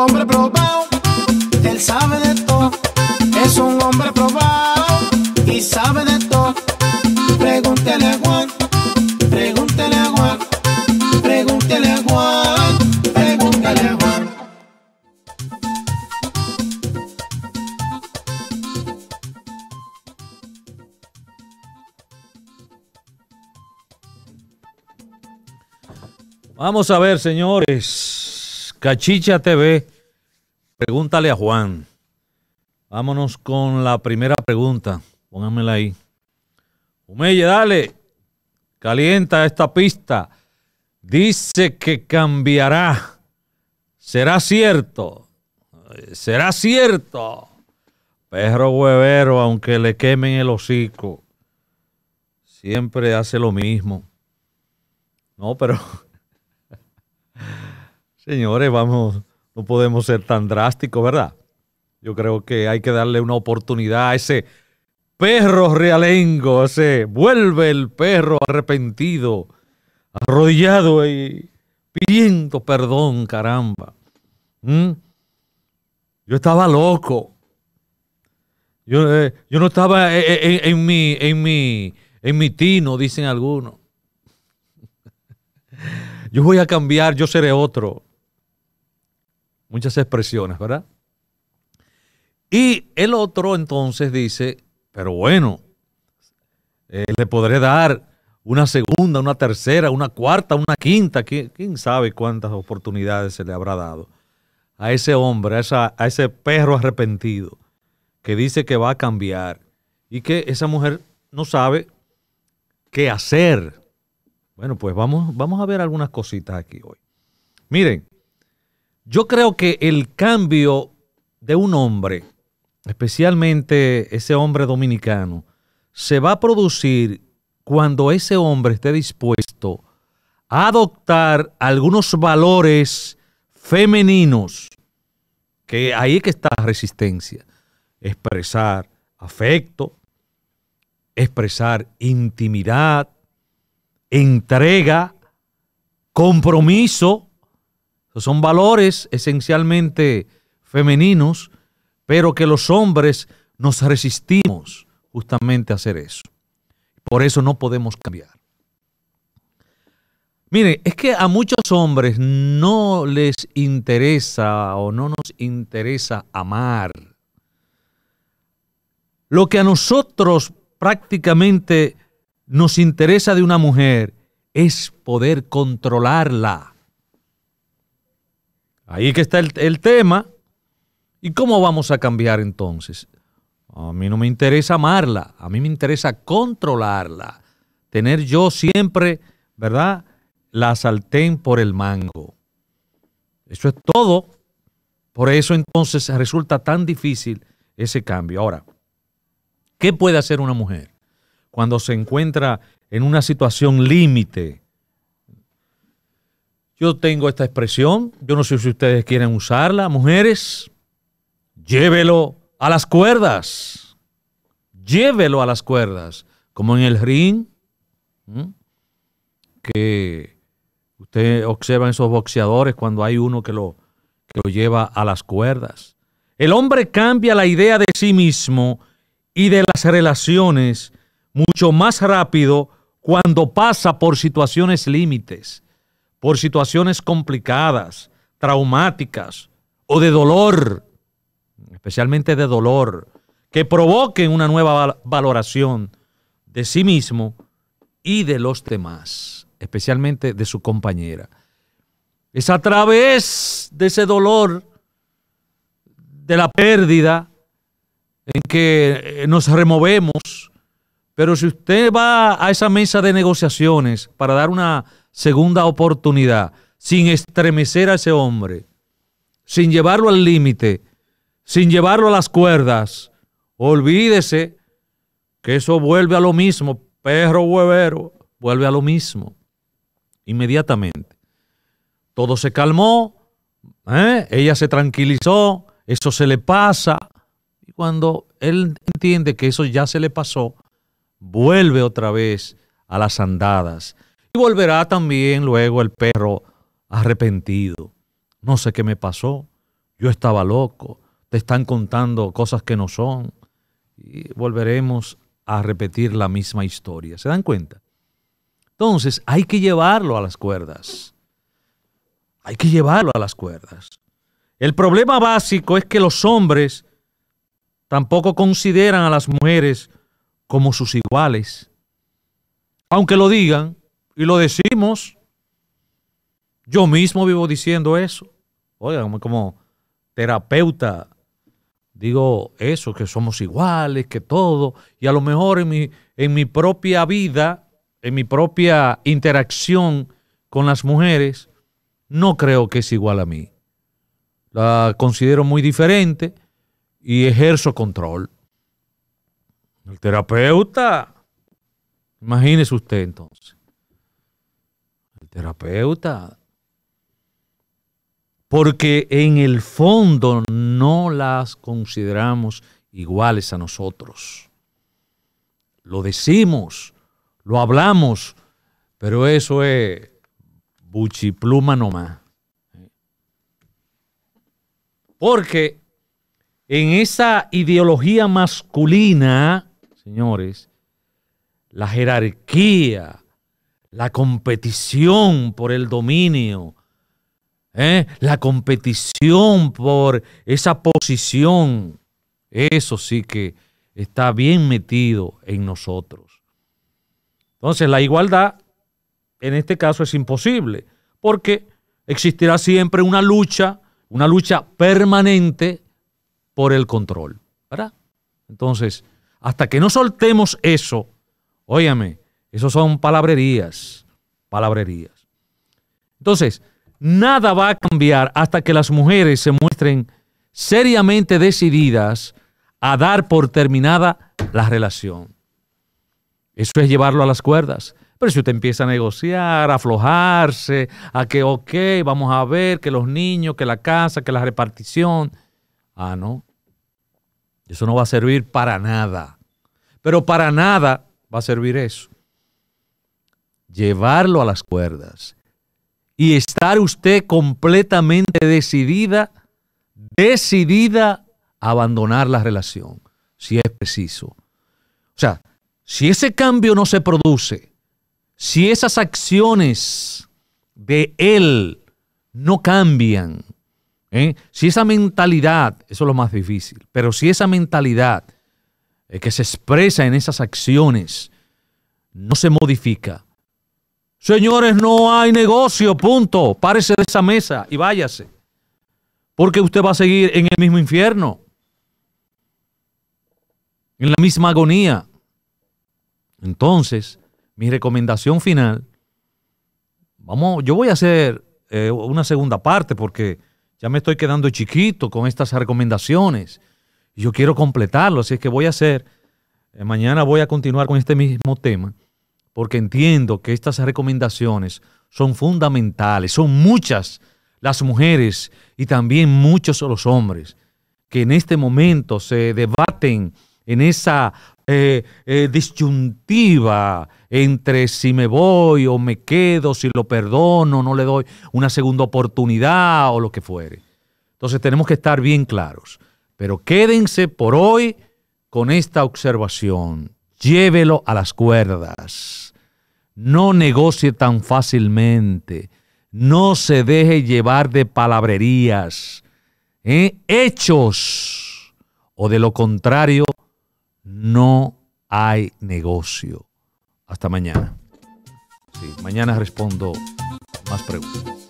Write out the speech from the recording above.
hombre probado, él sabe de todo. Es un hombre probado y sabe de todo. Pregúntele a Juan, pregúntele a Juan, pregúntele a Juan, pregúntele a Juan. Vamos a ver, señores. Cachicha TV Pregúntale a Juan. Vámonos con la primera pregunta. Pónganmela ahí. Humeye, dale. Calienta esta pista. Dice que cambiará. ¿Será cierto? ¿Será cierto? Perro huevero, aunque le quemen el hocico, siempre hace lo mismo. No, pero... Señores, vamos no podemos ser tan drásticos, ¿verdad? Yo creo que hay que darle una oportunidad a ese perro realengo, ese vuelve el perro arrepentido, arrodillado y pidiendo perdón, caramba. ¿Mm? Yo estaba loco. Yo, eh, no estaba eh, eh, en, mi, en, mi, en mi tino, dicen algunos. Yo voy a cambiar, yo seré otro muchas expresiones, ¿verdad? Y el otro entonces dice, pero bueno, eh, le podré dar una segunda, una tercera, una cuarta, una quinta, ¿Quién, sabe cuántas oportunidades se le habrá dado a ese hombre, a, a ese perro arrepentido que dice que va a cambiar y que esa mujer no sabe qué hacer. Bueno, pues vamos, vamos a ver algunas cositas aquí hoy. Miren, yo creo que el cambio de un hombre, especialmente ese hombre dominicano, se va a producir cuando ese hombre esté dispuesto a adoptar algunos valores femeninos, que ahí que está la resistencia, expresar afecto, expresar intimidad, entrega, compromiso, son valores esencialmente femeninos, pero que los hombres nos resistimos justamente a hacer eso. Por eso no podemos cambiar. Mire, es que a muchos hombres no les interesa o no nos interesa amar. Lo que a nosotros prácticamente nos interesa de una mujer es poder controlarla. Ahí que está el, tema. ¿Y cómo vamos a cambiar entonces? A mí no me interesa amarla, a mí me interesa controlarla. Tener yo siempre, ¿verdad? La saltén por el mango. Eso es todo. Por eso entonces resulta tan difícil ese cambio. Ahora, ¿qué puede hacer una mujer cuando se encuentra en una situación límite yo tengo esta expresión, yo no sé si ustedes quieren usarla, mujeres, llévelo a las cuerdas, llévelo a las cuerdas, como en el ring, que ustedes observan esos boxeadores cuando hay uno que lo, que lo lleva a las cuerdas. El hombre cambia la idea de sí mismo y de las relaciones mucho más rápido cuando pasa por situaciones límites por situaciones complicadas, traumáticas o de dolor, especialmente de dolor, que provoquen una nueva valoración de sí mismo y de los demás, especialmente de su compañera. Es a través de ese dolor, de la pérdida, en que eh, nos removemos, pero si usted va a esa mesa de negociaciones para dar una segunda oportunidad, sin estremecer a ese hombre, sin llevarlo al límite, sin llevarlo a las cuerdas. Olvídese que eso vuelve a lo mismo, perro huevero, vuelve a lo mismo, inmediatamente. Todo se calmó, ¿eh? ella se tranquilizó, eso se le pasa, y cuando él entiende que eso ya se le pasó, vuelve otra vez a las andadas. Y volverá también luego el perro arrepentido. No sé qué me pasó. Yo estaba loco. Te están contando cosas que no son. Y volveremos a repetir la misma historia. ¿Se dan cuenta? Entonces hay que llevarlo a las cuerdas. Hay que llevarlo a las cuerdas. El problema básico es que los hombres tampoco consideran a las mujeres como sus iguales. Aunque lo digan, y lo decimos. Yo mismo vivo diciendo eso. Oiga, como, terapeuta, digo eso, que somos iguales, que todo. Y a lo mejor en mi, en mi propia vida, en mi propia interacción con las mujeres, no creo que es igual a mí. La considero muy diferente y ejerzo control. El terapeuta, imagínese usted entonces terapeuta. Porque en el fondo no las consideramos iguales a nosotros. Lo decimos, lo hablamos, pero eso es buchipluma nomás. Porque en esa ideología masculina, señores, la jerarquía, la competición por el dominio, ¿eh? la competición por esa posición, eso sí que está bien metido en nosotros. Entonces la igualdad en este caso es imposible, porque existirá siempre una lucha, una lucha permanente por el control, ¿verdad? Entonces, hasta que no soltemos eso, óyame, eso son palabrerías, palabrerías. Entonces, nada va a cambiar hasta que las mujeres se muestren seriamente decididas a dar por terminada la relación. Eso es llevarlo a las cuerdas. Pero si usted empieza a negociar, a aflojarse, a que, ok, vamos a ver, que los niños, que la casa, que la repartición. Ah, no. Eso no va a servir para nada. Pero para nada va a servir eso llevarlo a las cuerdas y estar usted completamente decidida, decidida a abandonar la relación, si es preciso. O sea, si ese cambio no se produce, si esas acciones de él no cambian, ¿eh? si esa mentalidad, eso es lo más difícil, pero si esa mentalidad eh, que se expresa en esas acciones no se modifica, Señores, no hay negocio, punto. Párese de esa mesa y váyase. Porque usted va a seguir en el mismo infierno, en la misma agonía. Entonces, mi recomendación final, vamos, yo voy a hacer eh, una segunda parte porque ya me estoy quedando chiquito con estas recomendaciones. Yo quiero completarlo, así es que voy a hacer, eh, mañana voy a continuar con este mismo tema porque entiendo que estas recomendaciones son fundamentales, son muchas las mujeres y también muchos los hombres que en este momento se debaten en esa eh, eh, disyuntiva entre si me voy o me quedo, si lo perdono, no le doy una segunda oportunidad o lo que fuere. Entonces tenemos que estar bien claros. Pero quédense por hoy con esta observación. Llévelo a las cuerdas. No negocie tan fácilmente. No se deje llevar de palabrerías, ¿eh? hechos. O de lo contrario, no hay negocio. Hasta mañana. mañana respondo más preguntas.